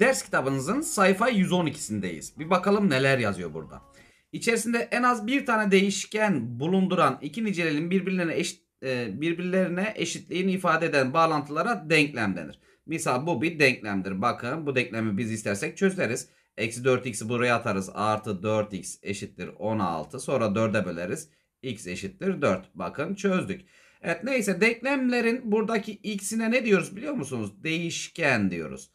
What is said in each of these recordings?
ders kitabınızın sayfa 112'sindeyiz. Bir bakalım neler yazıyor burada. İçerisinde en az bir tane değişken bulunduran iki nicelerin birbirlerine eşit e, birbirlerine eşitliğini ifade eden bağlantılara denklem denir. Misal bu bir denklemdir. Bakın bu denklemi biz istersek çözeriz. Eksi 4x'i buraya atarız. Artı 4x eşittir 16. Sonra 4'e böleriz. x eşittir 4. Bakın çözdük. Evet neyse denklemlerin buradaki x'ine ne diyoruz biliyor musunuz? Değişken diyoruz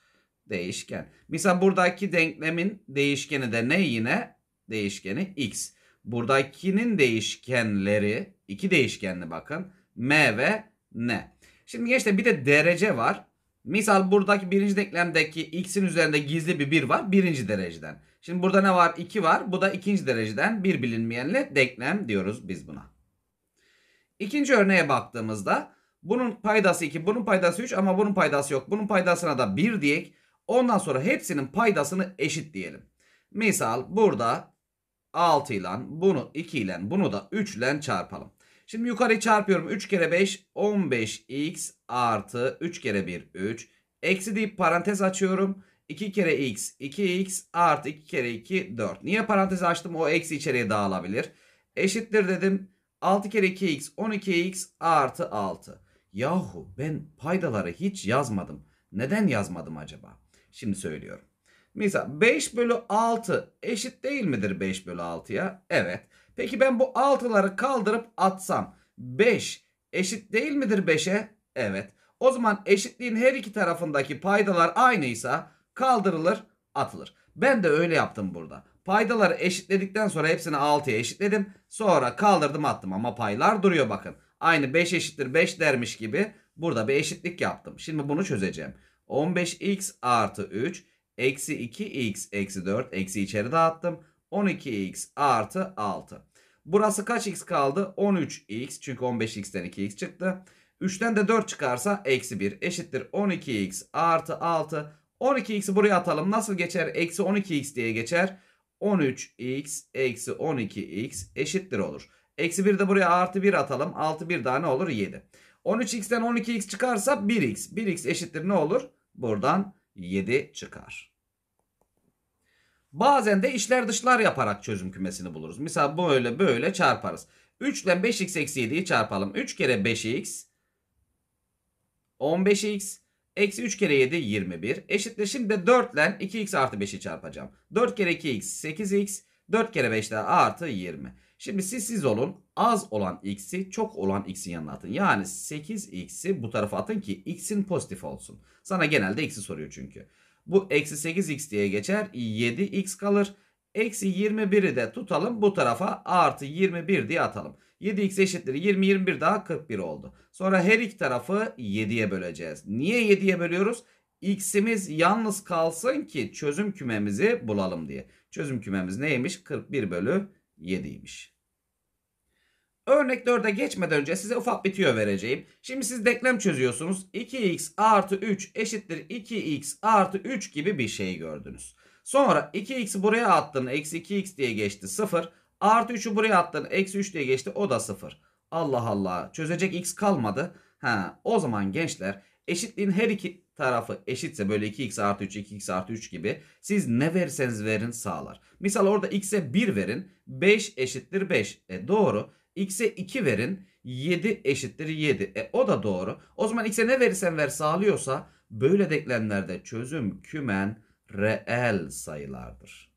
değişken. Mesela buradaki denklemin değişkeni de ne yine? Değişkeni x. Buradakinin değişkenleri iki değişkenli bakın. M ve N. Şimdi gençler bir de derece var. Misal buradaki birinci denklemdeki x'in üzerinde gizli bir 1 var. Birinci dereceden. Şimdi burada ne var? 2 var. Bu da ikinci dereceden bir bilinmeyenli denklem diyoruz biz buna. İkinci örneğe baktığımızda bunun paydası 2, bunun paydası 3 ama bunun paydası yok. Bunun paydasına da 1 diyek. Ondan sonra hepsinin paydasını eşit diyelim. Misal burada 6 ile bunu 2 ile bunu da 3 ile çarpalım. Şimdi yukarı çarpıyorum. 3 kere 5 15x artı 3 kere 1 3. Eksi deyip parantez açıyorum. 2 kere x 2x artı 2 kere 2 4. Niye parantez açtım? O eksi içeriye dağılabilir. Eşittir dedim. 6 kere 2x 12x artı 6. Yahu ben paydaları hiç yazmadım. Neden yazmadım acaba? Şimdi söylüyorum. Mesela 5 bölü 6 eşit değil midir 5 bölü 6'ya? Evet. Peki ben bu 6'ları kaldırıp atsam 5 eşit değil midir 5'e? Evet. O zaman eşitliğin her iki tarafındaki paydalar aynıysa kaldırılır atılır. Ben de öyle yaptım burada. Paydaları eşitledikten sonra hepsini 6'ya eşitledim. Sonra kaldırdım attım ama paylar duruyor bakın. Aynı 5 eşittir 5 dermiş gibi burada bir eşitlik yaptım. Şimdi bunu çözeceğim. 15x artı 3 eksi 2x eksi 4 eksi içeri dağıttım. 12x artı 6. Burası kaç x kaldı? 13x çünkü 15x'ten 2x çıktı. 3'ten de 4 çıkarsa eksi 1 eşittir 12x artı 6. 12x'i buraya atalım. Nasıl geçer? Eksi 12x diye geçer. 13x eksi 12x eşittir olur. Eksi 1 de buraya artı 1 atalım. 6 1 daha ne olur? 7. 13x'ten 12x çıkarsa 1x. 1x eşittir ne olur? Buradan 7 çıkar. Bazen de işler dışlar yaparak çözüm kümesini buluruz. Misal böyle böyle çarparız. 3 ile 5x eksi 7'yi çarpalım. 3 kere 5x 15x eksi 3 kere 7 21 eşittir. Şimdi de 4 ile 2x artı 5'i çarpacağım. 4 kere 2x 8x 4 kere 5 daha artı 20. Şimdi siz siz olun. Az olan x'i çok olan x'in yanına atın. Yani 8x'i bu tarafa atın ki x'in pozitif olsun. Sana genelde x'i soruyor çünkü. Bu eksi 8x diye geçer. 7x kalır. Eksi 21'i de tutalım bu tarafa artı 21 diye atalım. 7x eşittir 20 21 daha 41 oldu. Sonra her iki tarafı 7'ye böleceğiz. Niye 7'ye bölüyoruz? X'imiz yalnız kalsın ki çözüm kümemizi bulalım diye. Çözüm kümemiz neymiş? 41 bölü 7'ymiş. Örnek 4'e geçmeden önce size ufak bir tüyo vereceğim. Şimdi siz denklem çözüyorsunuz. 2x artı 3 eşittir 2x artı 3 gibi bir şey gördünüz. Sonra 2x'i buraya attın eksi 2x diye geçti 0. Artı 3'ü buraya attın eksi 3 diye geçti o da 0. Allah Allah çözecek x kalmadı. Ha, o zaman gençler eşitliğin her iki tarafı eşitse böyle 2x artı 3 2x artı 3 gibi siz ne verirseniz verin sağlar. Misal orada x'e 1 verin 5 eşittir 5. E doğru. X'e 2 verin. 7 eşittir 7. E o da doğru. O zaman X'e ne verirsen ver sağlıyorsa böyle denklemlerde çözüm kümen reel sayılardır.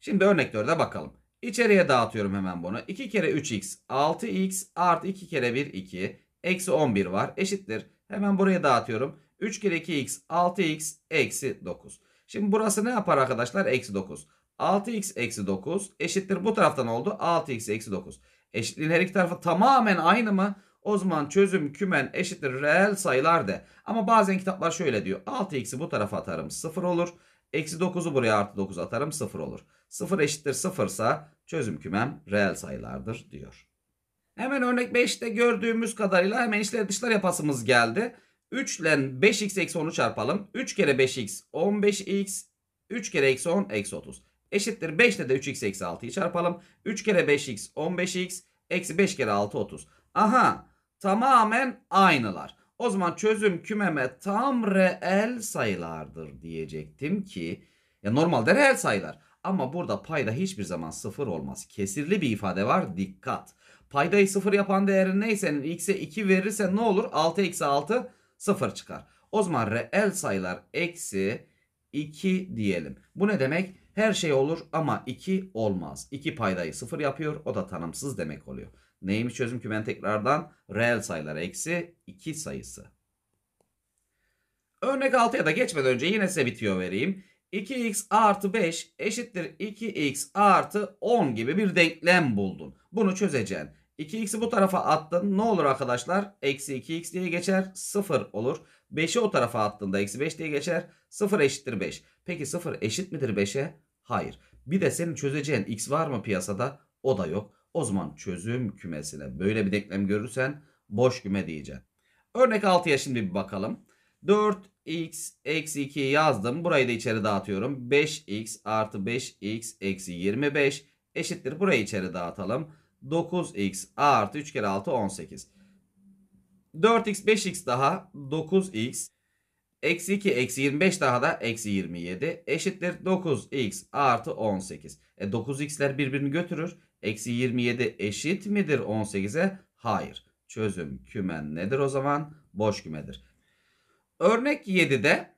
Şimdi örnek 4'e bakalım. İçeriye dağıtıyorum hemen bunu. 2 kere 3x 6x artı 2 kere 1 2. Eksi 11 var. Eşittir. Hemen buraya dağıtıyorum. 3 kere 2x 6x eksi 9. Şimdi burası ne yapar arkadaşlar? Eksi 9. 6x eksi 9 eşittir. Bu taraftan oldu. 6x eksi 9. Eşitliğin her iki tarafı tamamen aynı mı? O zaman çözüm kümen eşittir reel sayılar de. Ama bazen kitaplar şöyle diyor. 6x'i bu tarafa atarım 0 olur. Eksi 9'u buraya artı 9 atarım 0 olur. 0 eşittir 0 ise çözüm kümem reel sayılardır diyor. Hemen örnek 5'te gördüğümüz kadarıyla hemen işler dışlar yapasımız geldi. 3 ile 5x eksi 10'u çarpalım. 3 kere 5x 15x. 3 kere eksi 10 eksi 30. Eşittir 5 ile de 3x eksi 6'yı çarpalım. 3 kere 5x 15x eksi 5 kere 6 30. Aha tamamen aynılar. O zaman çözüm kümeme tam reel sayılardır diyecektim ki ya normalde reel sayılar. Ama burada payda hiçbir zaman sıfır olmaz. Kesirli bir ifade var dikkat. Paydayı sıfır yapan değeri neyse x'e 2 verirse ne olur? 6 eksi 6 sıfır çıkar. O zaman reel sayılar eksi 2 diyelim. Bu ne demek? Her şey olur ama 2 olmaz. 2 paydayı 0 yapıyor. O da tanımsız demek oluyor. Neymiş çözüm ben tekrardan? Reel sayılar eksi 2 sayısı. Örnek 6'ya da geçmeden önce yine size bitiyor vereyim. 2x artı 5 eşittir 2x artı 10 gibi bir denklem buldun. Bunu çözeceksin. 2x'i bu tarafa attın. Ne olur arkadaşlar? Eksi 2x diye geçer. 0 olur. 5'i o tarafa attığında eksi 5 diye geçer. 0 eşittir 5. Peki 0 eşit midir 5'e? Hayır. Bir de senin çözeceğin x var mı piyasada? O da yok. O zaman çözüm kümesine böyle bir denklem görürsen boş küme diyeceksin. Örnek 6'ya şimdi bir bakalım. 4x eksi 2 yazdım. Burayı da içeri dağıtıyorum. 5x artı 5x eksi 25 eşittir. Burayı içeri dağıtalım. 9x a artı 3 kere 6 18. 4x 5x daha 9x. Eksi 2 eksi 25 daha da eksi 27 eşittir 9x artı 18. E 9x'ler birbirini götürür. Eksi 27 eşit midir 18'e? Hayır. Çözüm kümen nedir o zaman? Boş kümedir. Örnek 7'de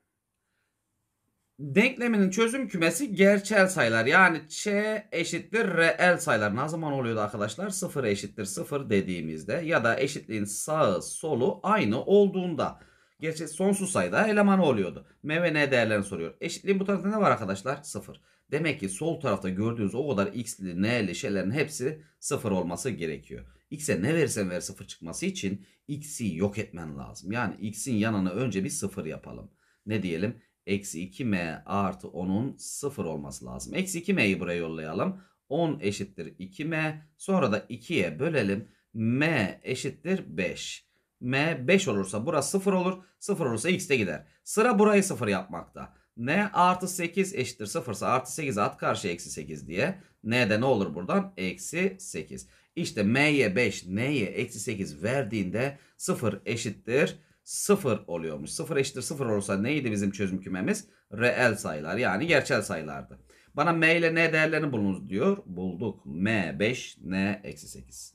Denkleminin çözüm kümesi gerçel sayılar. Yani ç eşittir reel sayılar. Ne zaman oluyordu arkadaşlar? 0 eşittir 0 dediğimizde ya da eşitliğin sağı solu aynı olduğunda. Gerçi sonsuz sayıda eleman oluyordu. M ve N değerlerini soruyor. Eşitliğin bu tarafta ne var arkadaşlar? 0. Demek ki sol tarafta gördüğünüz o kadar x'li n'li şeylerin hepsi 0 olması gerekiyor. X'e ne versen ver 0 çıkması için x'i yok etmen lazım. Yani x'in yanına önce bir 0 yapalım. Ne diyelim? eksi 2m artı 10'un 0 olması lazım. Eksi 2m'yi buraya yollayalım. 10 eşittir 2m. Sonra da 2'ye bölelim. m eşittir 5. m 5 olursa burası 0 olur. 0 olursa x de gider. Sıra burayı 0 yapmakta. n artı 8 eşittir 0 ise artı 8 at karşı eksi 8 diye. N'de ne olur buradan? Eksi 8. İşte m'ye 5, n'ye eksi 8 verdiğinde 0 eşittir sıfır oluyormuş. sıfır eşittir sıfır olursa neydi bizim çözüm kümemiz? Reel sayılar yani gerçel sayılardı. Bana m ile n değerlerini bulunuz diyor. Bulduk. m 5, n eksi 8.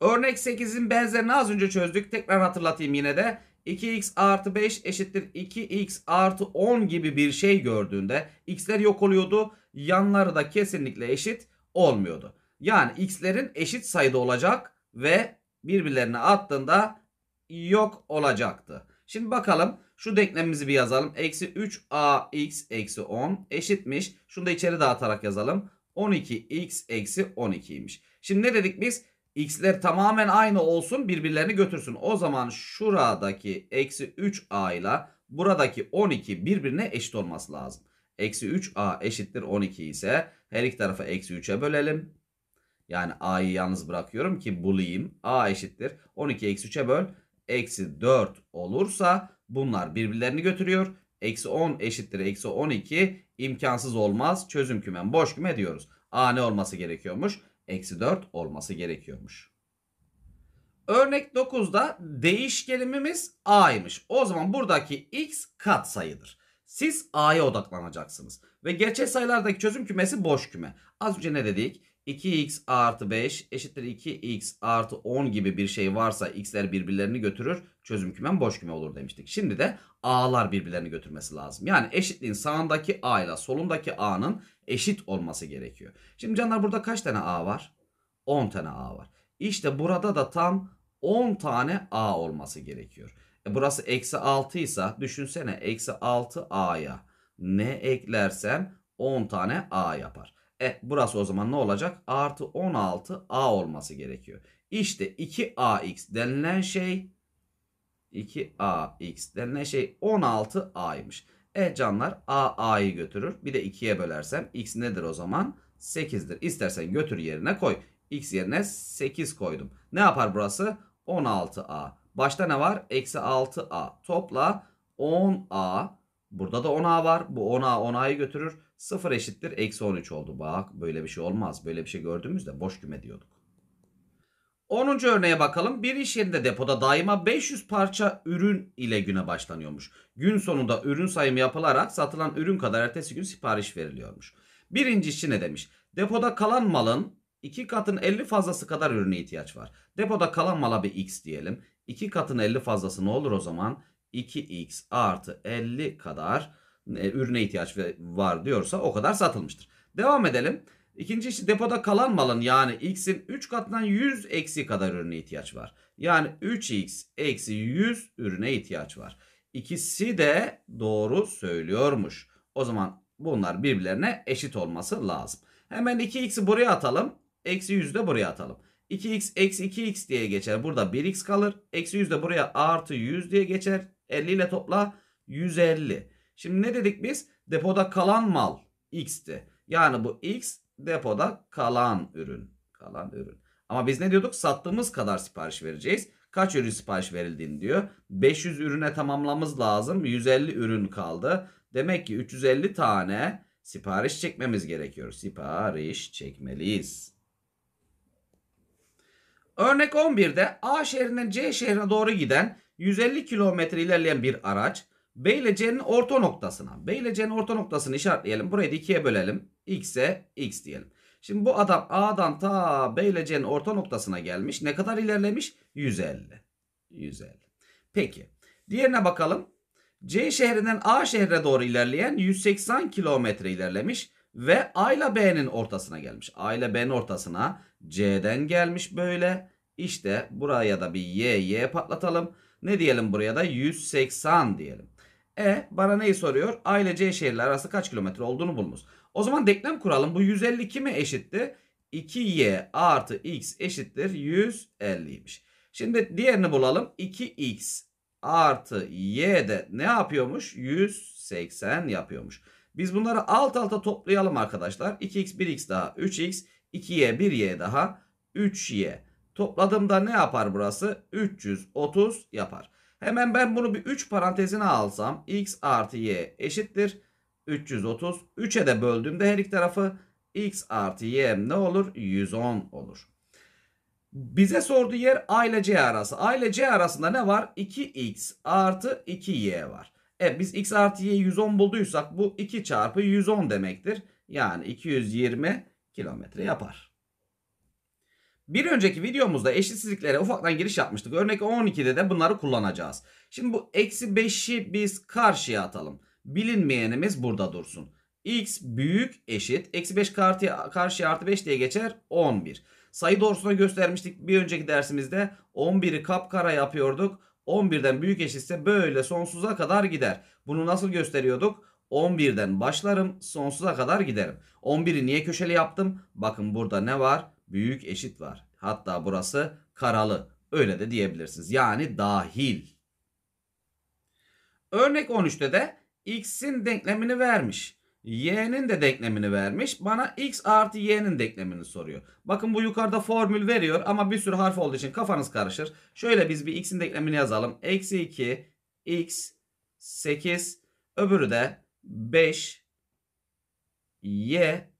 Örnek 8'in benzerini az önce çözdük. Tekrar hatırlatayım yine de. 2x artı 5 eşittir 2x artı 10 gibi bir şey gördüğünde x'ler yok oluyordu. Yanları da kesinlikle eşit olmuyordu. Yani x'lerin eşit sayıda olacak ve birbirlerine attığında yok olacaktı. Şimdi bakalım şu denklemimizi bir yazalım. Eksi 3ax eksi 10 eşitmiş. Şunu da içeri dağıtarak yazalım. 12x eksi 12 12'ymiş. Şimdi ne dedik biz? X'ler tamamen aynı olsun birbirlerini götürsün. O zaman şuradaki eksi 3a ile buradaki 12 birbirine eşit olması lazım. Eksi 3a eşittir 12 ise her iki tarafı eksi 3'e bölelim. Yani a'yı yalnız bırakıyorum ki bulayım. a eşittir 12 eksi 3'e böl eksi 4 olursa bunlar birbirlerini götürüyor. Eksi 10 eşittir eksi 12 imkansız olmaz. Çözüm kümen boş küme diyoruz. A ne olması gerekiyormuş? Eksi 4 olması gerekiyormuş. Örnek 9'da değişkenimiz a'ymış. O zaman buradaki x kat sayıdır. Siz a'ya odaklanacaksınız. Ve gerçek sayılardaki çözüm kümesi boş küme. Az önce ne dedik? 2x artı 5 eşittir 2x artı 10 gibi bir şey varsa x'ler birbirlerini götürür. Çözüm kümen boş küme olur demiştik. Şimdi de a'lar birbirlerini götürmesi lazım. Yani eşitliğin sağındaki a ile solundaki a'nın eşit olması gerekiyor. Şimdi canlar burada kaç tane a var? 10 tane a var. İşte burada da tam 10 tane a olması gerekiyor. E burası eksi 6 ise düşünsene eksi 6 a'ya ne eklersem 10 tane a yapar. E burası o zaman ne olacak? Artı 16 A olması gerekiyor. İşte 2AX denilen şey 2AX denilen şey 16A'ymış. E eh canlar A A'yı götürür. Bir de 2'ye bölersem X nedir o zaman? 8'dir. İstersen götür yerine koy. X yerine 8 koydum. Ne yapar burası? 16A. Başta ne var? Eksi 6A. Topla 10A. Burada da 10A var. Bu 10A 10A'yı götürür. 0 eşittir eksi 13 oldu. Bak böyle bir şey olmaz. Böyle bir şey gördüğümüzde boş küme diyorduk. 10. örneğe bakalım. Bir iş yerinde depoda daima 500 parça ürün ile güne başlanıyormuş. Gün sonunda ürün sayımı yapılarak satılan ürün kadar ertesi gün sipariş veriliyormuş. Birinci işçi ne demiş? Depoda kalan malın 2 katın 50 fazlası kadar ürüne ihtiyaç var. Depoda kalan mala bir x diyelim. 2 katın 50 fazlası ne olur o zaman? 2x artı 50 kadar e, ürüne ihtiyaç var diyorsa o kadar satılmıştır. Devam edelim. İkinci işi depoda kalan malın yani x'in 3 katından 100 eksi kadar ürüne ihtiyaç var. Yani 3x eksi 100 ürüne ihtiyaç var. İkisi de doğru söylüyormuş. O zaman bunlar birbirlerine eşit olması lazım. Hemen 2x'i buraya atalım. Eksi 100'ü de buraya atalım. 2x eksi 2x diye geçer. Burada 1x kalır. Eksi 100 de buraya artı 100 diye geçer. 50 ile topla 150. Şimdi ne dedik biz? Depoda kalan mal x'ti. Yani bu x depoda kalan ürün. Kalan ürün. Ama biz ne diyorduk? Sattığımız kadar sipariş vereceğiz. Kaç ürün sipariş verildiğini diyor. 500 ürüne tamamlamamız lazım. 150 ürün kaldı. Demek ki 350 tane sipariş çekmemiz gerekiyor. Sipariş çekmeliyiz. Örnek 11'de A şehrinden C şehrine doğru giden 150 kilometre ilerleyen bir araç B ile C'nin orta noktasına. B ile C'nin orta noktasını işaretleyelim. Burayı da ikiye bölelim. X'e X diyelim. Şimdi bu adam A'dan ta B ile C'nin orta noktasına gelmiş. Ne kadar ilerlemiş? 150. 150. Peki. Diğerine bakalım. C şehrinden A şehre doğru ilerleyen 180 kilometre ilerlemiş. Ve A ile B'nin ortasına gelmiş. A ile B'nin ortasına C'den gelmiş böyle. İşte buraya da bir Y, Y patlatalım. Ne diyelim buraya da 180 diyelim. E bana neyi soruyor? A ile C şehirler arası kaç kilometre olduğunu bulunuz. O zaman denklem kuralım. Bu 152 mi eşitti? 2y artı x eşittir 150'ymiş. Şimdi diğerini bulalım. 2x artı y de ne yapıyormuş? 180 yapıyormuş. Biz bunları alt alta toplayalım arkadaşlar. 2x 1x daha 3x 2y 1y daha 3y. Topladığımda ne yapar burası? 330 yapar. Hemen ben bunu bir 3 parantezine alsam x artı y eşittir 330. 3'e de böldüğümde her iki tarafı x artı y ne olur? 110 olur. Bize sorduğu yer a ile c arası. A ile c arasında ne var? 2x artı 2y var. Evet biz x artı y 110 bulduysak bu 2 çarpı 110 demektir. Yani 220 kilometre yapar. Bir önceki videomuzda eşitsizliklere ufaktan giriş yapmıştık. Örnek 12'de de bunları kullanacağız. Şimdi bu eksi 5'i biz karşıya atalım. Bilinmeyenimiz burada dursun. x büyük eşit. Eksi 5 karşıya, karşıya artı 5 diye geçer 11. Sayı doğrusuna göstermiştik bir önceki dersimizde. 11'i kapkara yapıyorduk. 11'den büyük eşitse böyle sonsuza kadar gider. Bunu nasıl gösteriyorduk? 11'den başlarım sonsuza kadar giderim. 11'i niye köşeli yaptım? Bakın burada ne var? büyük eşit var. Hatta burası karalı. Öyle de diyebilirsiniz. Yani dahil. Örnek 13'te de x'in denklemini vermiş. y'nin de denklemini vermiş. Bana x artı y'nin denklemini soruyor. Bakın bu yukarıda formül veriyor ama bir sürü harf olduğu için kafanız karışır. Şöyle biz bir x'in denklemini yazalım. Eksi 2 x 8 öbürü de 5 y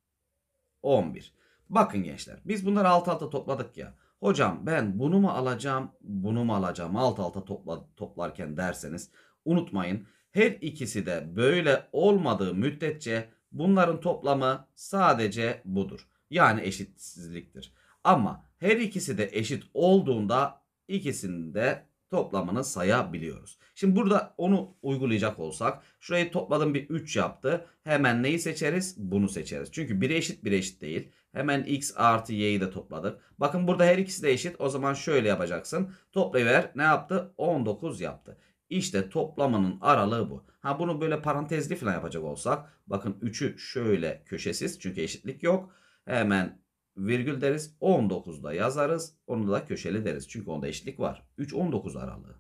11. Bakın gençler biz bunları alt alta topladık ya. Hocam ben bunu mu alacağım bunu mu alacağım alt alta topla, toplarken derseniz unutmayın. Her ikisi de böyle olmadığı müddetçe bunların toplamı sadece budur. Yani eşitsizliktir. Ama her ikisi de eşit olduğunda ikisinde de toplamını sayabiliyoruz. Şimdi burada onu uygulayacak olsak şurayı topladım bir 3 yaptı. Hemen neyi seçeriz? Bunu seçeriz. Çünkü biri eşit biri eşit değil. Hemen x artı y'yi de topladık. Bakın burada her ikisi de eşit. O zaman şöyle yapacaksın. Toplayıver ne yaptı? 19 yaptı. İşte toplamanın aralığı bu. Ha bunu böyle parantezli falan yapacak olsak. Bakın 3'ü şöyle köşesiz. Çünkü eşitlik yok. Hemen virgül deriz. 19'da yazarız. Onu da köşeli deriz. Çünkü onda eşitlik var. 3-19 aralığı.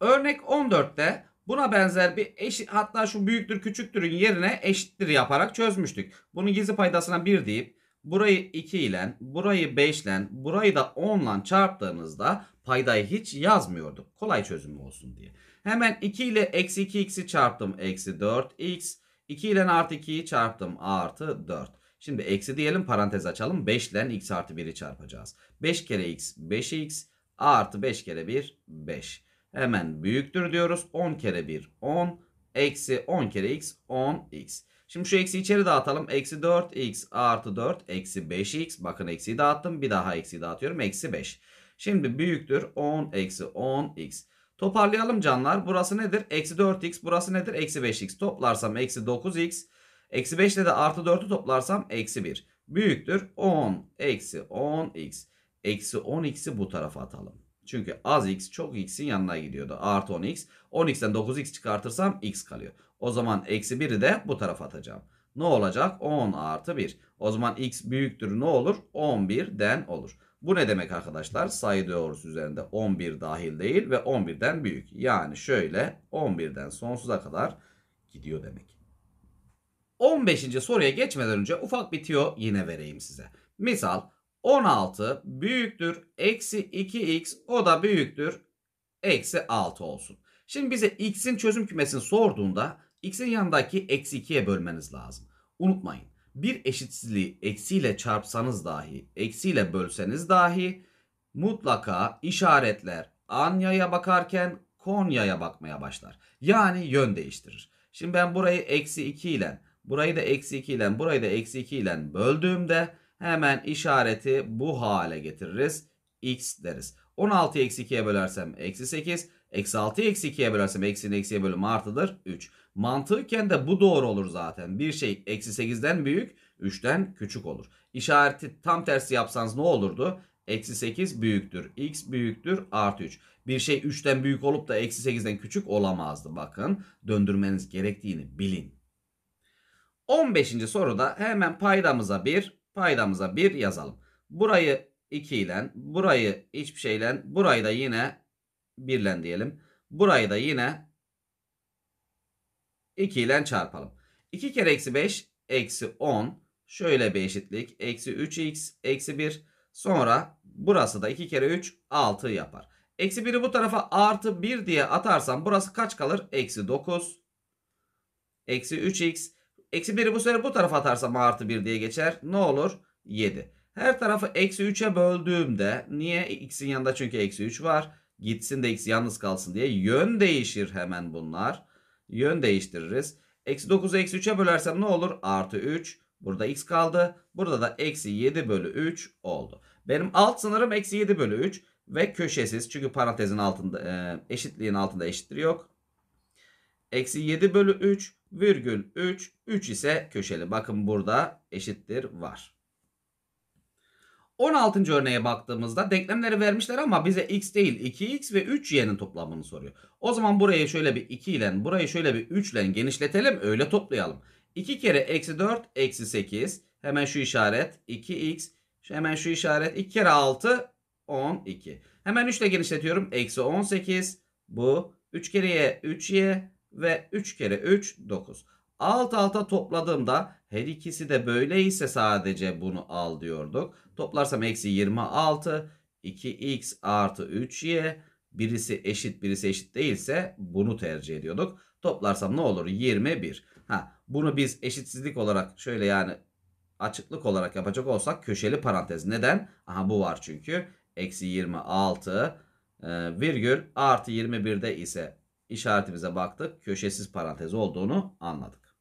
Örnek 14'te Buna benzer bir eş hatta şu büyüktür küçüktürün yerine eşittir yaparak çözmüştük. Bunun gizli paydasına 1 deyip burayı 2 ile burayı 5 ile burayı da 10 ile çarptığınızda paydayı hiç yazmıyorduk. Kolay çözüm olsun diye. Hemen 2 ile eksi 2x'i çarptım eksi 4x. 2 ile artı 2'yi çarptım artı 4. Şimdi eksi diyelim parantez açalım. 5 ile x artı 1'i çarpacağız. 5 kere x 5x artı 5 kere 1 5 hemen büyüktür diyoruz. 10 kere 1 10 eksi 10 kere x 10x. Şimdi şu eksi içeri dağıtalım. Eksi 4x artı 4 eksi 5x. Bakın eksiyi dağıttım. Bir daha eksiyi dağıtıyorum. Eksi 5. Şimdi büyüktür 10 eksi 10x. Toparlayalım canlar. Burası nedir? Eksi 4x. Burası nedir? Eksi 5x. Toplarsam eksi 9x. Eksi 5 ile de artı 4'ü toplarsam eksi 1. Büyüktür 10 eksi 10x. Eksi 10x'i bu tarafa atalım. Çünkü az x çok x'in yanına gidiyordu. Artı 10x. 10x'ten 9x çıkartırsam x kalıyor. O zaman eksi 1'i de bu tarafa atacağım. Ne olacak? 10 artı 1. O zaman x büyüktür ne olur? 11'den olur. Bu ne demek arkadaşlar? Sayı doğrusu üzerinde 11 dahil değil ve 11'den büyük. Yani şöyle 11'den sonsuza kadar gidiyor demek. 15. soruya geçmeden önce ufak bir tüyo yine vereyim size. Misal 16 büyüktür eksi 2x o da büyüktür eksi 6 olsun. Şimdi bize x'in çözüm kümesini sorduğunda x'in yanındaki eksi 2'ye bölmeniz lazım. Unutmayın bir eşitsizliği eksiyle çarpsanız dahi eksiyle bölseniz dahi mutlaka işaretler Anya'ya bakarken Konya'ya bakmaya başlar. Yani yön değiştirir. Şimdi ben burayı eksi 2 ile burayı da eksi 2 ile burayı da eksi 2 ile böldüğümde Hemen işareti bu hale getiririz. X deriz. 16 eksi 2'ye bölersem eksi 8. Eksi 6 eksi 2'ye bölersem eksinin eksiye bölümü artıdır 3. Mantıken de bu doğru olur zaten. Bir şey eksi 8'den büyük 3'ten küçük olur. İşareti tam tersi yapsanız ne olurdu? Eksi 8 büyüktür. X büyüktür artı 3. Bir şey 3'ten büyük olup da eksi 8'den küçük olamazdı. Bakın döndürmeniz gerektiğini bilin. 15. soruda hemen paydamıza bir Paydamıza 1 yazalım. Burayı 2 ile, burayı hiçbir şeyle, burayı da yine 1 ile diyelim. Burayı da yine 2 ile çarpalım. 2 kere eksi 5 eksi 10. Şöyle bir eşitlik. Eksi 3x eksi 1. Sonra burası da 2 kere 3 6 yapar. Eksi 1'i bu tarafa artı 1 diye atarsam burası kaç kalır? Eksi 9. Eksi 3x. Eksi 1'i bu sefer bu tarafa atarsam artı 1 diye geçer. Ne olur? 7. Her tarafı eksi 3'e böldüğümde niye? X'in yanında çünkü eksi 3 var. Gitsin de X yalnız kalsın diye. Yön değişir hemen bunlar. Yön değiştiririz. Eksi 9'u eksi 3'e bölersem ne olur? Artı 3. Burada x kaldı. Burada da eksi 7 bölü 3 oldu. Benim alt sınırım eksi 7 bölü 3 ve köşesiz. Çünkü parantezin altında e, eşitliğin altında eşittir yok. Eksi 7 bölü 3 virgül 3, 3 ise köşeli. Bakın burada eşittir var. 16. örneğe baktığımızda denklemleri vermişler ama bize x değil 2x ve 3y'nin toplamını soruyor. O zaman burayı şöyle bir 2 ile burayı şöyle bir 3 ile genişletelim öyle toplayalım. 2 kere eksi 4 eksi 8 hemen şu işaret 2x hemen şu işaret 2 kere 6 12. Hemen 3 ile genişletiyorum eksi 18 bu 3 kereye 3y ve 3 kere 3 9. Alt alta topladığımda her ikisi de böyleyse sadece bunu al diyorduk. Toplarsam eksi 26 2x artı 3y birisi eşit birisi eşit değilse bunu tercih ediyorduk. Toplarsam ne olur 21. Ha, bunu biz eşitsizlik olarak şöyle yani açıklık olarak yapacak olsak köşeli parantez. Neden? Aha bu var çünkü. Eksi 26 e, virgül artı 21'de ise işaretimize baktık. Köşesiz parantez olduğunu anladık.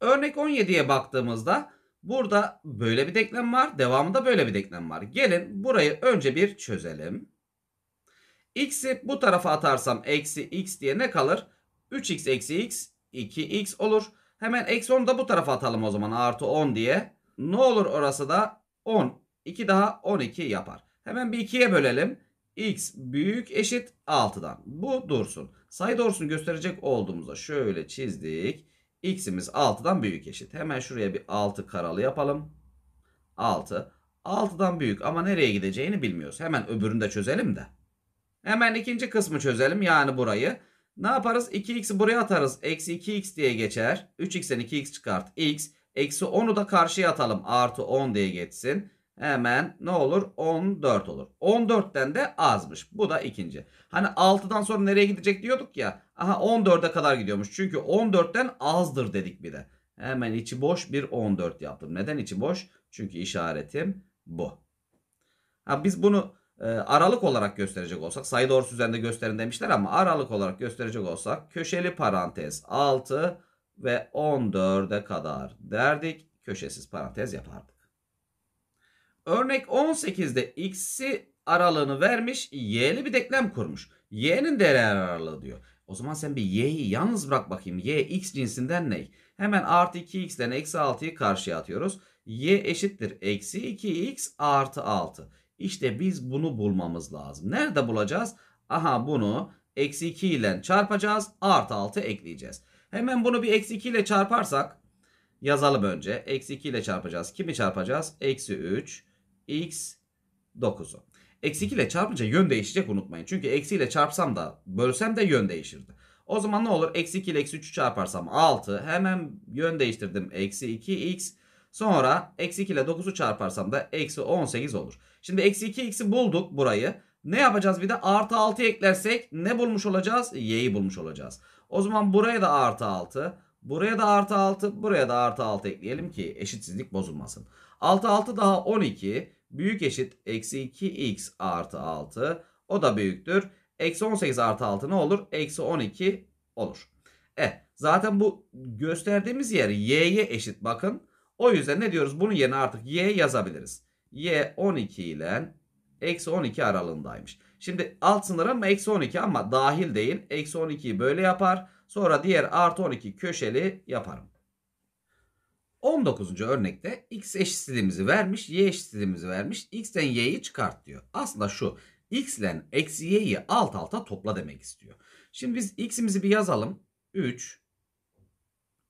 Örnek 17'ye baktığımızda burada böyle bir denklem var. Devamında böyle bir denklem var. Gelin burayı önce bir çözelim. X'i bu tarafa atarsam eksi x diye ne kalır? 3x eksi x 2x olur. Hemen eksi 10'u da bu tarafa atalım o zaman artı 10 diye. Ne olur orası da 10. 2 daha 12 yapar. Hemen bir 2'ye bölelim x büyük eşit 6'dan. Bu dursun. Sayı doğrusunu gösterecek olduğumuzda şöyle çizdik. x'imiz 6'dan büyük eşit. Hemen şuraya bir 6 karalı yapalım. 6. 6'dan büyük ama nereye gideceğini bilmiyoruz. Hemen öbürünü de çözelim de. Hemen ikinci kısmı çözelim yani burayı. Ne yaparız? 2x'i buraya atarız. Eksi 2x diye geçer. 3x'ten 2x çıkart. x. Eksi 10'u da karşıya atalım. Artı 10 diye geçsin hemen ne olur? 14 olur. 14'ten de azmış. Bu da ikinci. Hani 6'dan sonra nereye gidecek diyorduk ya. Aha 14'e kadar gidiyormuş. Çünkü 14'ten azdır dedik bir de. Hemen içi boş bir 14 yaptım. Neden içi boş? Çünkü işaretim bu. Ha, biz bunu e, aralık olarak gösterecek olsak sayı doğrusu üzerinde gösterin demişler ama aralık olarak gösterecek olsak köşeli parantez 6 ve 14'e kadar derdik. Köşesiz parantez yapardık. Örnek 18'de x'i aralığını vermiş y'li bir denklem kurmuş. Y'nin değer aralığı diyor. O zaman sen bir y'yi yalnız bırak bakayım. Y x cinsinden ne? Hemen artı 2x'den eksi 6'yı karşıya atıyoruz. y eşittir eksi 2x artı 6. İşte biz bunu bulmamız lazım. Nerede bulacağız? Aha bunu eksi 2 ile çarpacağız. Artı 6 ekleyeceğiz. Hemen bunu bir eksi 2 ile çarparsak yazalım önce. Eksi 2 ile çarpacağız. Kimi çarpacağız? Eksi 3 x 9'u. Eksi 2 ile çarpınca yön değişecek unutmayın. Çünkü eksi ile çarpsam da bölsem de yön değişirdi. O zaman ne olur? Eksi 2 ile eksi 3'ü çarparsam 6. Hemen yön değiştirdim. Eksi 2x. Sonra eksi 2 ile 9'u çarparsam da eksi 18 olur. Şimdi eksi 2x'i bulduk burayı. Ne yapacağız bir de? Artı 6 eklersek ne bulmuş olacağız? Y'yi bulmuş olacağız. O zaman buraya da artı 6. Buraya da artı 6. Buraya da artı 6 ekleyelim ki eşitsizlik bozulmasın. 6 6 daha 12 büyük eşit eksi 2x artı 6 o da büyüktür. Eksi 18 artı 6 ne olur? Eksi 12 olur. E zaten bu gösterdiğimiz yer y'ye eşit bakın. O yüzden ne diyoruz? Bunun yerine artık y yazabiliriz. y 12 ile eksi 12 aralığındaymış. Şimdi alt sınırım eksi 12 ama dahil değil. Eksi 12'yi böyle yapar. Sonra diğer artı 12 köşeli yaparım. 19. örnekte x eşitliğimizi vermiş, y eşitliğimizi vermiş. x'ten y'yi çıkart diyor. Aslında şu x ile eksi y'yi alt alta topla demek istiyor. Şimdi biz x'imizi bir yazalım. 3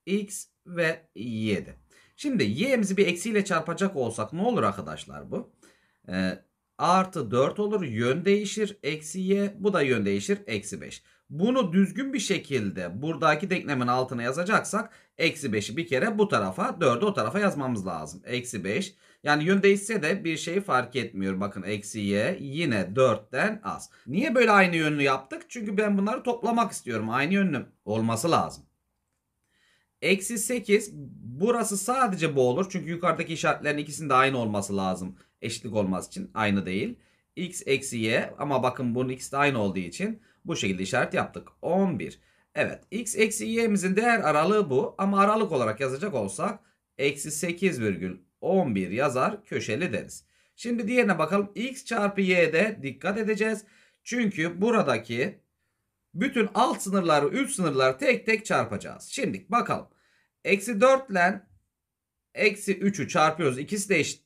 x ve y'de. Şimdi y'mizi bir eksiyle çarpacak olsak ne olur arkadaşlar bu? Ee, artı 4 olur. Yön değişir. Eksi y. Bu da yön değişir. Eksi 5. Bunu düzgün bir şekilde buradaki denklemin altına yazacaksak eksi 5'i bir kere bu tarafa 4'ü o tarafa yazmamız lazım. Eksi 5. Yani yön değişse de bir şey fark etmiyor. Bakın eksi y yine 4'ten az. Niye böyle aynı yönlü yaptık? Çünkü ben bunları toplamak istiyorum. Aynı yönlü olması lazım. Eksi 8 burası sadece bu olur. Çünkü yukarıdaki işaretlerin ikisinin de aynı olması lazım eşitlik olmaz için aynı değil. X eksi Y ama bakın bunun X de aynı olduğu için bu şekilde işaret yaptık. 11. Evet X eksi Y'mizin değer aralığı bu ama aralık olarak yazacak olsak eksi 8 virgül 11 yazar köşeli deriz. Şimdi diğerine bakalım. X çarpı Y'de dikkat edeceğiz. Çünkü buradaki bütün alt sınırları üst sınırları tek tek çarpacağız. Şimdi bakalım. Eksi 4 ile eksi 3'ü çarpıyoruz. İkisi de eşit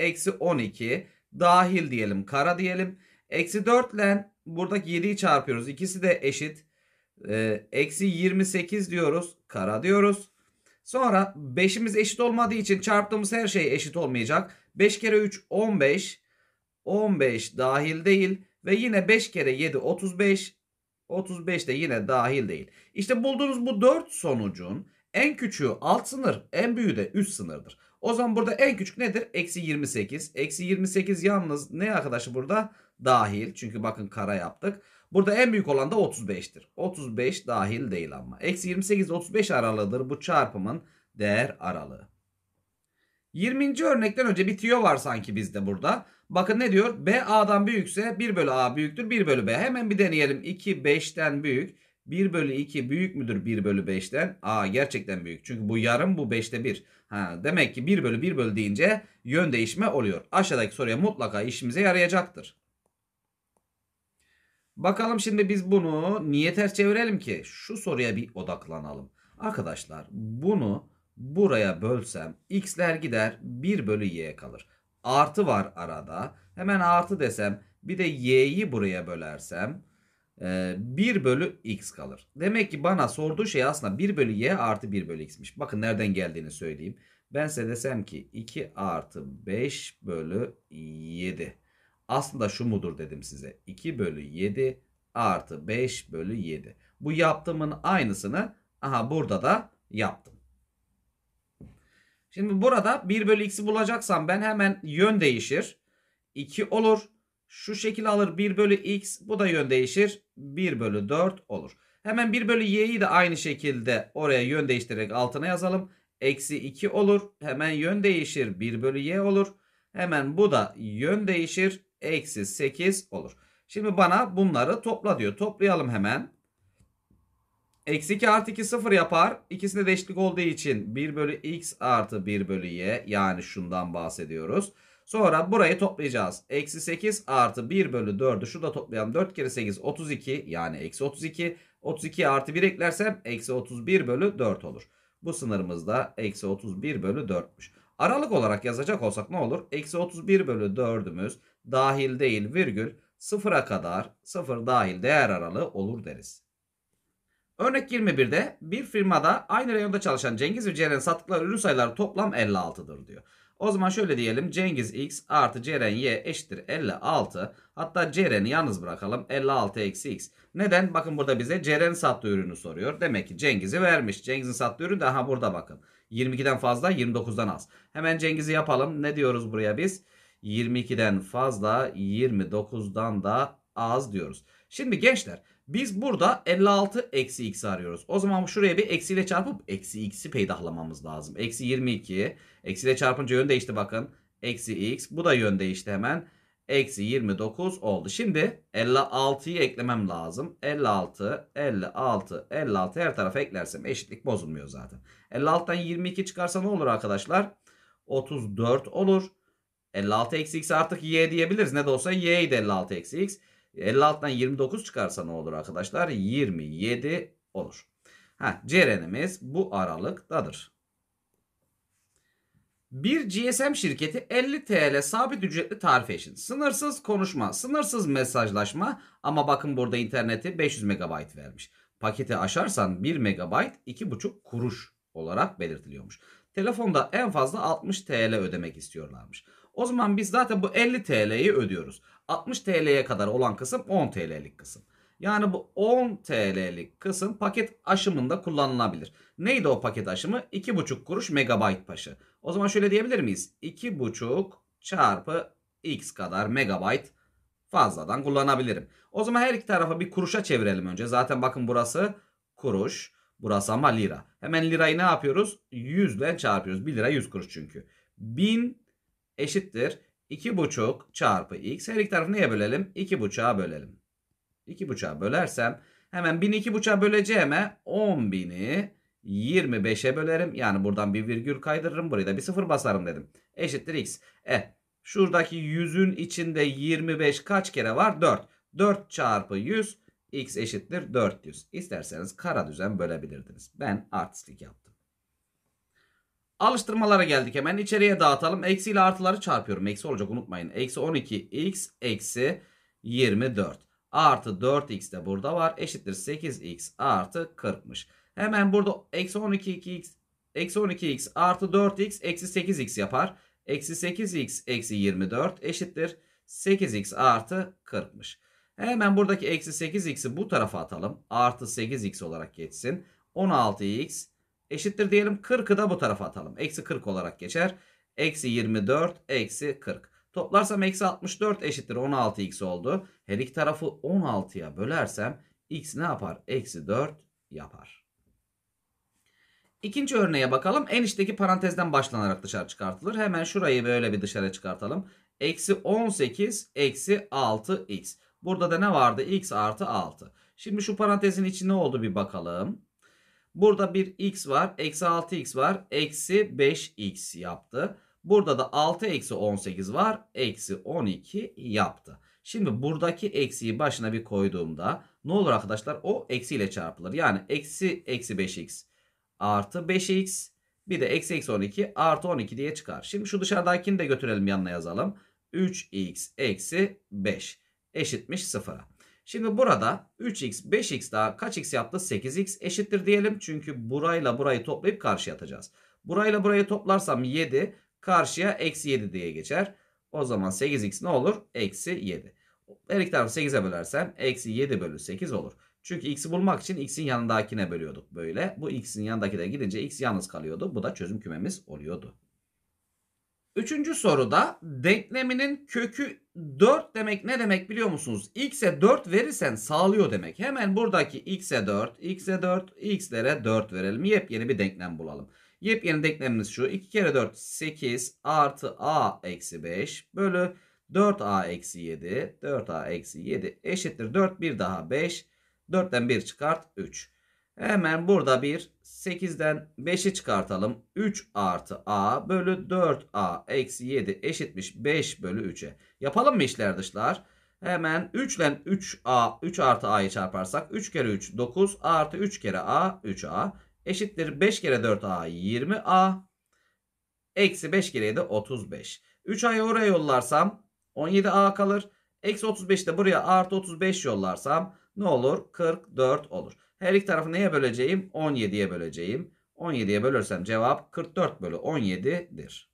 eksi 12 dahil diyelim kara diyelim. Eksi 4 ile buradaki 7'yi çarpıyoruz. İkisi de eşit. E, eksi 28 diyoruz kara diyoruz. Sonra 5'imiz eşit olmadığı için çarptığımız her şey eşit olmayacak. 5 kere 3 15. 15 dahil değil ve yine 5 kere 7 35. 35 de yine dahil değil. İşte bulduğunuz bu 4 sonucun en küçüğü alt sınır, en büyüğü de üst sınırdır. O zaman burada en küçük nedir? Eksi 28. Eksi 28 yalnız ne arkadaşı burada? Dahil. Çünkü bakın kara yaptık. Burada en büyük olan da 35'tir. 35 dahil değil ama. Eksi 28 35 aralığıdır bu çarpımın değer aralığı. 20. örnekten önce bir tiyo var sanki bizde burada. Bakın ne diyor? B A'dan büyükse 1 bölü A büyüktür 1 bölü B. Hemen bir deneyelim. 2 5'ten büyük. 1 bölü 2 büyük müdür 1 bölü 5'ten? Aa gerçekten büyük. Çünkü bu yarım bu 5'te 1. Ha, demek ki 1 bölü 1 bölü deyince yön değişme oluyor. Aşağıdaki soruya mutlaka işimize yarayacaktır. Bakalım şimdi biz bunu niye ters çevirelim ki? Şu soruya bir odaklanalım. Arkadaşlar bunu buraya bölsem x'ler gider 1 bölü y kalır. Artı var arada. Hemen artı desem bir de y'yi buraya bölersem 1 ee, bölü x kalır. Demek ki bana sorduğu şey aslında 1 bölü y artı 1 bölü x'miş. Bakın nereden geldiğini söyleyeyim. Ben size desem ki 2 artı 5 bölü 7. Aslında şu mudur dedim size. 2 bölü 7 artı 5 bölü 7. Bu yaptığımın aynısını aha burada da yaptım. Şimdi burada 1 bölü x'i bulacaksam ben hemen yön değişir. 2 olur. Şu şekil alır 1 bölü x. Bu da yön değişir. 1 bölü 4 olur. Hemen 1 bölü y'yi de aynı şekilde oraya yön değiştirerek altına yazalım. Eksi 2 olur. Hemen yön değişir. 1 bölü y olur. Hemen bu da yön değişir. Eksi 8 olur. Şimdi bana bunları topla diyor. Toplayalım hemen. Eksi 2 artı 2 sıfır yapar. İkisinde de eşitlik olduğu için 1 bölü x artı 1 bölü y yani şundan bahsediyoruz. Sonra burayı toplayacağız. Eksi 8 artı 1 bölü 4'ü şurada toplayalım. 4 kere 8 32 yani eksi 32. 32 artı 1 eklersem eksi 31 bölü 4 olur. Bu sınırımız da eksi 31 bölü 4'müş. Aralık olarak yazacak olsak ne olur? Eksi 31 bölü 4'ümüz dahil değil virgül sıfıra kadar sıfır dahil değer aralığı olur deriz. Örnek 21'de bir firmada aynı reyonda çalışan Cengiz ve Ceren sattıkları ürün sayıları toplam 56'dır diyor. O zaman şöyle diyelim. Cengiz X artı Ceren Y eşittir 56. Hatta Ceren'i yalnız bırakalım. 56 eksi X. Neden? Bakın burada bize Ceren sattığı ürünü soruyor. Demek ki Cengiz'i vermiş. Cengiz'in sattığı ürün de aha burada bakın. 22'den fazla 29'dan az. Hemen Cengiz'i yapalım. Ne diyoruz buraya biz? 22'den fazla 29'dan da az diyoruz. Şimdi gençler biz burada 56 eksi x arıyoruz. O zaman şuraya bir eksiyle çarpıp eksi x'i peydahlamamız lazım. Eksi 22. Eksiyle çarpınca yön değişti bakın. Eksi x. Bu da yön değişti hemen. Eksi 29 oldu. Şimdi 56'yı eklemem lazım. 56, 56, 56 her tarafa eklersem eşitlik bozulmuyor zaten. 56'dan 22 çıkarsa ne olur arkadaşlar? 34 olur. 56 eksi x artık y diyebiliriz. Ne de olsa y'ydi 56 eksi x. 56'dan 29 çıkarsa ne olur arkadaşlar? 27 olur. Ha, CRN'imiz bu aralıktadır. Bir GSM şirketi 50 TL sabit ücretli tarife için sınırsız konuşma, sınırsız mesajlaşma ama bakın burada interneti 500 MB vermiş. Paketi aşarsan 1 MB 2,5 kuruş olarak belirtiliyormuş. Telefonda en fazla 60 TL ödemek istiyorlarmış. O zaman biz zaten bu 50 TL'yi ödüyoruz. 60 TL'ye kadar olan kısım 10 TL'lik kısım. Yani bu 10 TL'lik kısım paket aşımında kullanılabilir. Neydi o paket aşımı? 2,5 kuruş megabayt başı. O zaman şöyle diyebilir miyiz? 2,5 çarpı x kadar megabayt fazladan kullanabilirim. O zaman her iki tarafa bir kuruşa çevirelim önce. Zaten bakın burası kuruş. Burası ama lira. Hemen lirayı ne yapıyoruz? 100 ile çarpıyoruz. 1 lira 100 kuruş çünkü. 1000 eşittir. 2,5 çarpı x. Her iki tarafı neye bölelim? 2,5'a bölelim. 2,5'a bölersem hemen 1000'i 2,5'a böleceğime 10.000'i 25'e bölerim. Yani buradan bir virgül kaydırırım. Buraya da bir sıfır basarım dedim. Eşittir x. E şuradaki 100'ün içinde 25 kaç kere var? 4. 4 çarpı 100 x eşittir 400. İsterseniz kara düzen bölebilirdiniz. Ben artistlik yaptım. Alıştırmalara geldik hemen. içeriye dağıtalım. Eksi ile artıları çarpıyorum. Eksi olacak unutmayın. Eksi 12x eksi 24. Artı 4x de burada var. Eşittir 8x artı 40'mış. Hemen burada eksi 12x eksi 12x artı 4x eksi 8x yapar. Eksi 8x eksi 24 eşittir 8x artı 40'mış. Hemen buradaki eksi 8x'i bu tarafa atalım. Artı 8x olarak geçsin. 16x Eşittir diyelim 40'ı da bu tarafa atalım. Eksi 40 olarak geçer. Eksi 24 eksi 40. Toplarsam eksi 64 eşittir 16x oldu. Her iki tarafı 16'ya bölersem x ne yapar? Eksi 4 yapar. İkinci örneğe bakalım. En içteki parantezden başlanarak dışarı çıkartılır. Hemen şurayı böyle bir dışarı çıkartalım. Eksi 18 eksi 6x. Burada da ne vardı? x artı 6. Şimdi şu parantezin içi ne oldu bir bakalım. Burada bir x var. Eksi 6x var. Eksi 5x yaptı. Burada da 6 eksi 18 var. Eksi 12 yaptı. Şimdi buradaki eksiyi başına bir koyduğumda ne olur arkadaşlar? O eksiyle çarpılır. Yani eksi eksi 5x artı 5x bir de eksi eksi 12 artı 12 diye çıkar. Şimdi şu dışarıdakini de götürelim yanına yazalım. 3x eksi 5 eşitmiş 0'a. Şimdi burada 3x 5x daha kaç x yaptı? 8x eşittir diyelim. Çünkü burayla burayı toplayıp karşıya atacağız. Burayla burayı toplarsam 7 karşıya eksi 7 diye geçer. O zaman 8x ne olur? Eksi 7. Her iki tarafı 8'e bölersem eksi 7 bölü 8 olur. Çünkü x'i bulmak için x'in yanındakine bölüyorduk böyle. Bu x'in yanındakine gidince x yalnız kalıyordu. Bu da çözüm kümemiz oluyordu. Üçüncü soruda denkleminin kökü 4 demek ne demek biliyor musunuz? X'e 4 verirsen sağlıyor demek. Hemen buradaki X'e 4, X'e 4, X'lere 4 verelim. Yepyeni bir denklem bulalım. Yepyeni denklemimiz şu. 2 kere 4 8 artı A eksi 5 bölü 4A eksi 7. 4A eksi 7 eşittir 4 bir daha 5. 4'ten 1 çıkart 3. Hemen burada bir 8'den 5'i çıkartalım. 3 artı a bölü 4a eksi 7 eşitmiş 5 bölü 3'e. Yapalım mı işler dışlar? Hemen 3 ile 3a 3 artı a'yı çarparsak 3 kere 3 9 artı 3 kere a 3a eşittir 5 kere 4a 20a eksi 5 kere de 35. 3a'yı oraya yollarsam 17a kalır. Eksi 35 de buraya artı 35 yollarsam ne olur? 44 olur. Her iki tarafı neye böleceğim? 17'ye böleceğim. 17'ye bölürsem cevap 44 bölü 17'dir.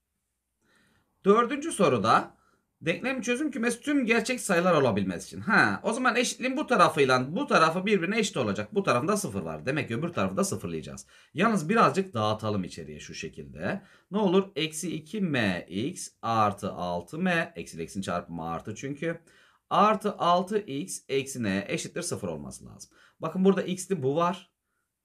Dördüncü soruda denklem çözüm kümesi tüm gerçek sayılar olabilmesi için. Ha, o zaman eşitliğin bu tarafıyla bu tarafı birbirine eşit olacak. Bu tarafında sıfır var. Demek ki öbür tarafı da sıfırlayacağız. Yalnız birazcık dağıtalım içeriye şu şekilde. Ne olur? Eksi 2mx artı 6m. Eksi eksin çarpımı artı çünkü. Artı 6x eksi n eşittir sıfır olması lazım. Bakın burada x'li bu var.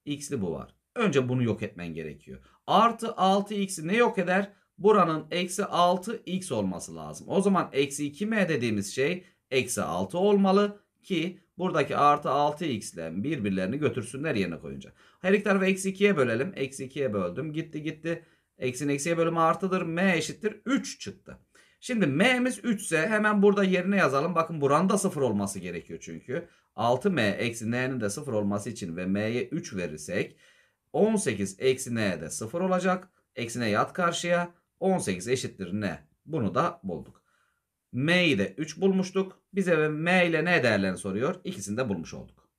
X'li bu var. Önce bunu yok etmen gerekiyor. Artı 6x'i ne yok eder? Buranın eksi 6x olması lazım. O zaman eksi 2m dediğimiz şey eksi 6 olmalı ki buradaki artı 6x ile birbirlerini götürsünler yerine koyunca. Her iki tarafı eksi 2'ye bölelim. Eksi 2'ye böldüm. Gitti gitti. Eksin eksiye bölümü artıdır. M eşittir 3 çıktı. Şimdi m'miz 3 ise hemen burada yerine yazalım. Bakın buranın da 0 olması gerekiyor çünkü. 6m eksi n'nin de 0 olması için ve m'ye 3 verirsek 18 eksi n de 0 olacak. Eksi n yat karşıya 18 eşittir n. Bunu da bulduk. m'yi de 3 bulmuştuk. Bize ve m ile n değerlerini soruyor. İkisini de bulmuş olduk.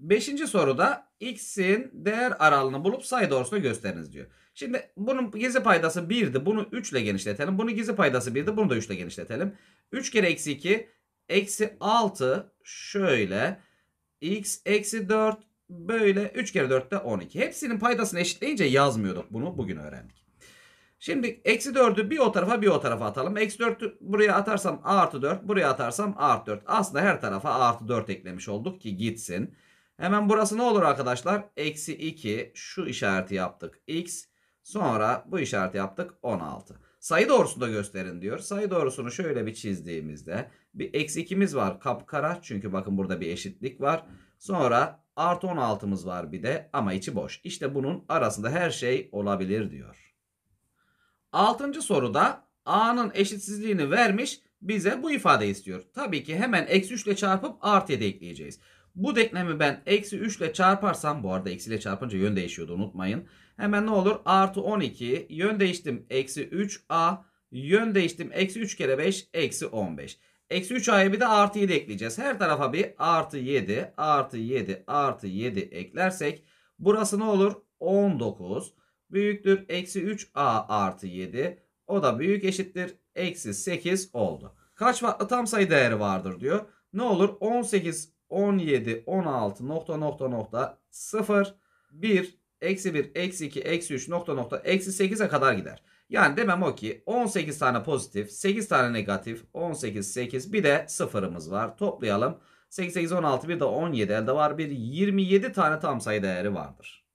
Beşinci soruda x'in değer aralığını bulup sayı doğrusunu gösteriniz diyor. Şimdi bunun gizli paydası 1'di. Bunu 3 ile genişletelim. Bunu gizli paydası 1'di. Bunu da 3 ile genişletelim. 3 kere eksi 2 Eksi 6 şöyle. X eksi 4 böyle 3 kere 4 de 12. Hepsinin paydasını eşitleyince yazmıyorduk bunu. Bugün öğrendik. Şimdi eksi 4'ü bir o tarafa bir o tarafa atalım. Eksi 4'ü buraya atarsam artı 4. Buraya atarsam artı 4. Aslında her tarafa artı 4 eklemiş olduk ki gitsin. Hemen burası ne olur arkadaşlar? Eksi 2 şu işareti yaptık. X sonra bu işareti yaptık 16. Sayı doğrusunu da gösterin diyor. Sayı doğrusunu şöyle bir çizdiğimizde bir eksi 2'miz var. Kapkara çünkü bakın burada bir eşitlik var. Sonra artı 16'mız var bir de ama içi boş. İşte bunun arasında her şey olabilir diyor. Altıncı soruda A'nın eşitsizliğini vermiş bize bu ifade istiyor. Tabii ki hemen eksi 3 ile çarpıp artı 7 ekleyeceğiz. Bu denklemi ben eksi 3 ile çarparsam bu arada eksi ile çarpınca yön değişiyordu unutmayın. Hemen ne olur artı 12 yön değiştim eksi 3a yön değiştim eksi 3 kere 5 eksi 15. Eksi 3a'ya bir de artı 7 ekleyeceğiz. Her tarafa bir artı 7 artı 7 artı 7 eklersek burası ne olur? 19 büyüktür. Eksi 3a artı 7 o da büyük eşittir. Eksi 8 oldu. Kaç farklı tam sayı değeri vardır diyor. Ne olur? 18, 17, 16 nokta nokta nokta 0, 1, eksi 1, eksi 2, eksi 3 nokta nokta eksi 8'e kadar gider. Yani demem o ki 18 tane pozitif, 8 tane negatif, 18, 8 bir de sıfırımız var. Toplayalım. 8, 8, 16 bir de 17 elde var. Bir 27 tane tam sayı değeri vardır.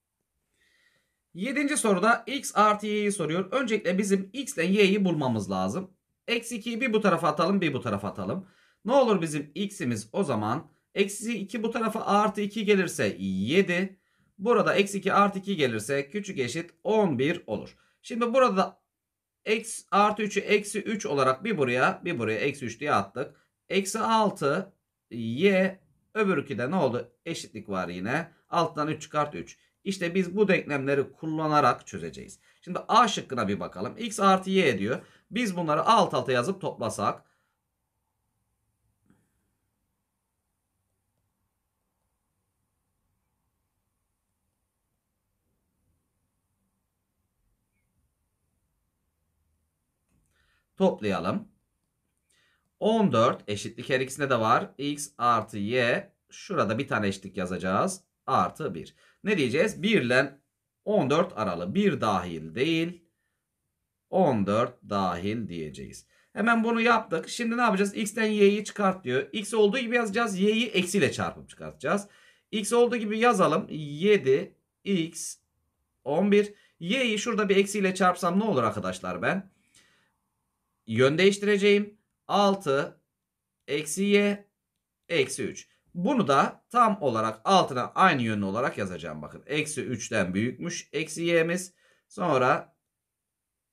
7. soruda x artı y'yi soruyor. Öncelikle bizim x ile y'yi bulmamız lazım. Eksi 2'yi bir bu tarafa atalım bir bu tarafa atalım. Ne olur bizim x'imiz o zaman eksi 2 bu tarafa artı 2 gelirse 7. Burada eksi 2 artı 2 gelirse küçük eşit 11 olur. Şimdi burada Eksi, artı 3'ü eksi 3 olarak bir buraya bir buraya eksi 3 diye attık. Eksi 6 y öbürkü de ne oldu? Eşitlik var yine. Alttan 3 çıkart 3. İşte biz bu denklemleri kullanarak çözeceğiz. Şimdi A şıkkına bir bakalım. X artı Y diyor. Biz bunları alt alta yazıp toplasak Toplayalım. 14 eşitlik her ikisinde de var. X artı Y. Şurada bir tane eşitlik yazacağız. Artı 1. Ne diyeceğiz? 1 ile 14 aralı. 1 dahil değil. 14 dahil diyeceğiz. Hemen bunu yaptık. Şimdi ne yapacağız? X'ten y'yi çıkart diyor. X olduğu gibi yazacağız. Y'yi eksiyle çarpıp çıkartacağız. X olduğu gibi yazalım. 7 x 11. Y'yi şurada bir eksiyle çarpsam ne olur arkadaşlar ben? Yön değiştireceğim. 6 eksi y eksi 3. Bunu da tam olarak altına aynı yönlü olarak yazacağım. Bakın eksi 3'ten büyükmüş eksi y'miz. Sonra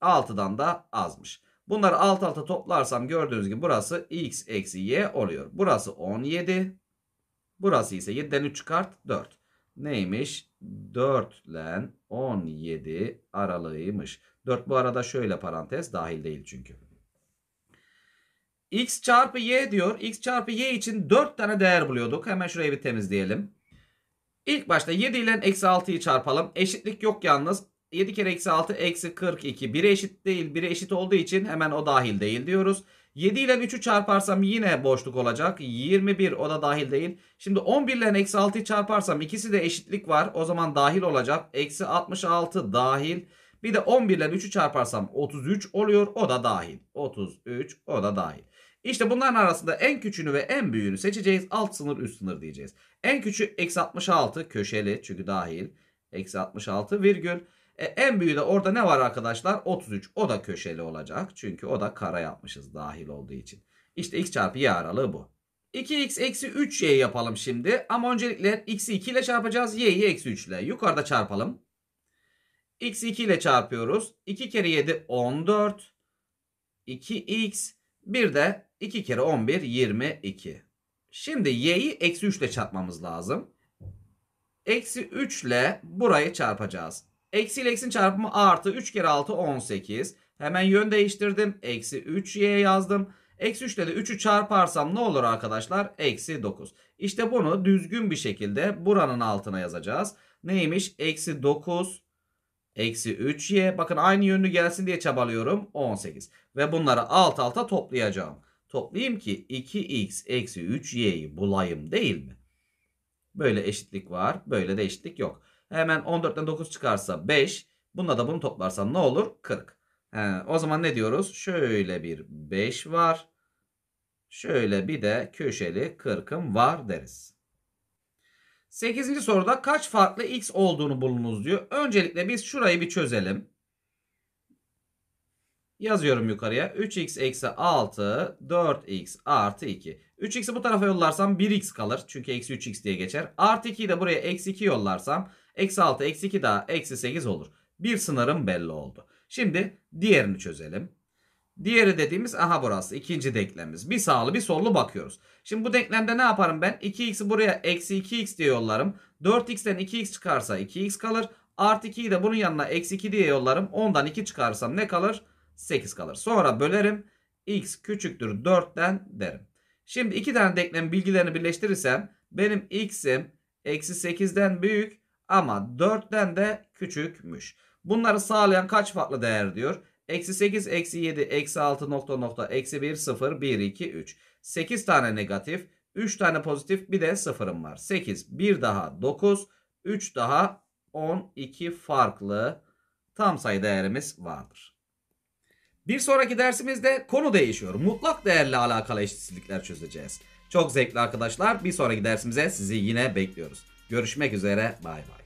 6'dan da azmış. Bunları alt alta toplarsam gördüğünüz gibi burası x eksi y oluyor. Burası 17. Burası ise 7'den 3 çıkart 4. Neymiş? 4 ile 17 aralığıymış. 4 bu arada şöyle parantez dahil değil çünkü x çarpı y diyor. x çarpı y için 4 tane değer buluyorduk. Hemen şurayı bir temizleyelim. İlk başta 7 ile eksi 6'yı çarpalım. Eşitlik yok yalnız. 7 kere eksi 6 eksi 42. 1'e eşit değil 1'e eşit olduğu için hemen o dahil değil diyoruz. 7 ile 3'ü çarparsam yine boşluk olacak. 21 o da dahil değil. Şimdi 11 ile eksi 6'yı çarparsam ikisi de eşitlik var. O zaman dahil olacak. Eksi 66 dahil. Bir de 11 ile 3'ü çarparsam 33 oluyor. O da dahil. 33 o da dahil. İşte bunların arasında en küçüğünü ve en büyüğünü seçeceğiz. Alt sınır üst sınır diyeceğiz. En küçüğü eksi 66 köşeli çünkü dahil. Eksi 66 virgül. E, en büyüğü de orada ne var arkadaşlar? 33 o da köşeli olacak. Çünkü o da kara yapmışız dahil olduğu için. İşte x çarpı y aralığı bu. 2x eksi 3y yapalım şimdi. Ama öncelikle x'i 2 ile çarpacağız. y'yi eksi 3 ile. Yukarıda çarpalım. x 2 ile çarpıyoruz. 2 kere 7 14. 2x bir de 2 kere 11 22. Şimdi y'yi eksi 3 ile çarpmamız lazım. Eksi 3 ile burayı çarpacağız. Eksi ile eksin çarpımı artı 3 kere 6 18. Hemen yön değiştirdim. Eksi 3y yazdım. Eksi 3 ile de 3'ü çarparsam ne olur arkadaşlar? Eksi 9. İşte bunu düzgün bir şekilde buranın altına yazacağız. Neymiş? Eksi 9 eksi 3y. Bakın aynı yönlü gelsin diye çabalıyorum. 18. Ve bunları alt alta toplayacağım toplayayım ki 2x eksi 3y'yi bulayım değil mi? Böyle eşitlik var. Böyle de eşitlik yok. Hemen 14'ten 9 çıkarsa 5. Bununla da bunu toplarsan ne olur? 40. He, o zaman ne diyoruz? Şöyle bir 5 var. Şöyle bir de köşeli 40'ım var deriz. 8. soruda kaç farklı x olduğunu bulunuz diyor. Öncelikle biz şurayı bir çözelim. Yazıyorum yukarıya. 3x eksi 6 4x artı 2. 3x'i bu tarafa yollarsam 1x kalır. Çünkü eksi 3x diye geçer. Artı 2'yi de buraya eksi 2 yollarsam eksi 6 eksi 2 daha eksi 8 olur. Bir sınırım belli oldu. Şimdi diğerini çözelim. Diğeri dediğimiz aha burası ikinci denklemimiz. Bir sağlı bir sollu bakıyoruz. Şimdi bu denklemde ne yaparım ben? 2x'i buraya eksi 2x diye yollarım. 4x'ten 2x çıkarsa 2x kalır. Artı 2'yi de bunun yanına eksi 2 diye yollarım. Ondan 2 çıkarsam ne kalır? 8 kalır. Sonra bölerim. X küçüktür 4'ten derim. Şimdi iki tane denklemin bilgilerini birleştirirsem benim x'im eksi 8'den büyük ama 4'ten de küçükmüş. Bunları sağlayan kaç farklı değer diyor. Eksi 8, eksi 7, eksi 6 nokta nokta, eksi 1, 0, 1, 2, 3. 8 tane negatif, 3 tane pozitif bir de 0'ım var. 8, 1 daha 9, 3 daha 12 farklı tam sayı değerimiz vardır. Bir sonraki dersimizde konu değişiyor. Mutlak değerle alakalı eşitsizlikler çözeceğiz. Çok zevkli arkadaşlar. Bir sonraki dersimize sizi yine bekliyoruz. Görüşmek üzere. Bay bay.